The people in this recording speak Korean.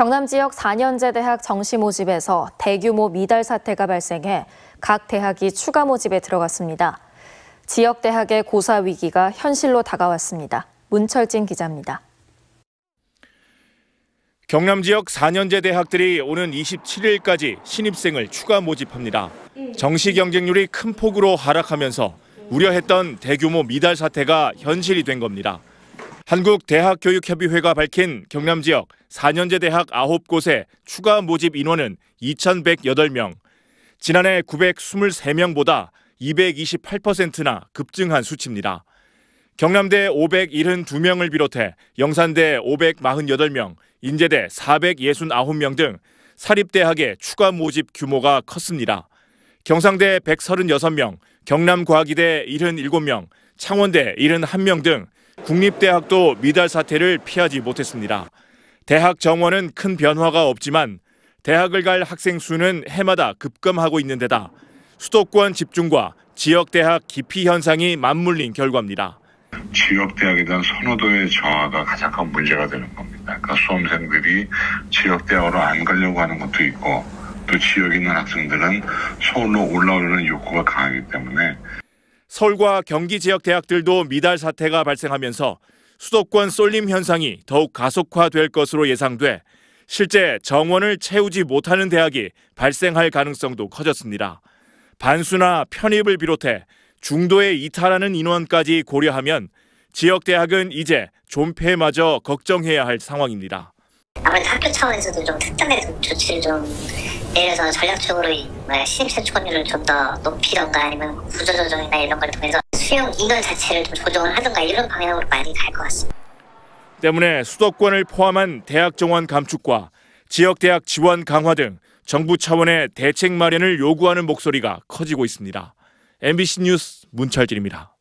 경남 지역 4년제 대학 정시 모집에서 대규모 미달 사태가 발생해 각 대학이 추가 모집에 들어갔습니다. 지역 대학의 고사 위기가 현실로 다가왔습니다. 문철진 기자입니다. 경남 지역 4년제 대학들이 오는 27일까지 신입생을 추가 모집합니다. 정시 경쟁률이 큰 폭으로 하락하면서 우려했던 대규모 미달 사태가 현실이 된 겁니다. 한국대학교육협의회가 밝힌 경남 지역 4년제 대학 9곳의 추가 모집 인원은 2,108명, 지난해 923명보다 228%나 급증한 수치입니다. 경남대 572명을 비롯해 영산대 548명, 인제대 469명 등 사립대학의 추가 모집 규모가 컸습니다. 경상대 136명, 경남과학이대 77명, 창원대 71명 등 국립대학도 미달 사태를 피하지 못했습니다. 대학 정원은 큰 변화가 없지만 대학을 갈 학생 수는 해마다 급감하고 있는 데다 수도권 집중과 지역대학 기피 현상이 맞물린 결과입니다. 지역대학에 대한 선호도의 저하가 가장 큰 문제가 되는 겁니다. 그러니까 수험생들이 지역대학으로 안 가려고 하는 것도 있고 또 지역에 있는 학생들은 서울로 올라오려는 욕구가 강하기 때문에 서울과 경기 지역 대학들도 미달 사태가 발생하면서 수도권 쏠림 현상이 더욱 가속화될 것으로 예상돼 실제 정원을 채우지 못하는 대학이 발생할 가능성도 커졌습니다. 반수나 편입을 비롯해 중도에 이탈하는 인원까지 고려하면 지역 대학은 이제 존폐마저 걱정해야 할 상황입니다. 아무래도 학교 차원에서도 좀 특단의 조치를 좀 예를 들어서 전략적으로 만약 신입세 추가율을 좀 더 높이던가 아니면 구조조정이나 이런 걸 통해서 수용 인원 자체를 좀 조정을 하던가 이런 방향으로 많이 갈 것 같습니다. 때문에 수도권을 포함한 대학 정원 감축과 지역 대학 지원 강화 등 정부 차원의 대책 마련을 요구하는 목소리가 커지고 있습니다. MBC 뉴스 문철진입니다.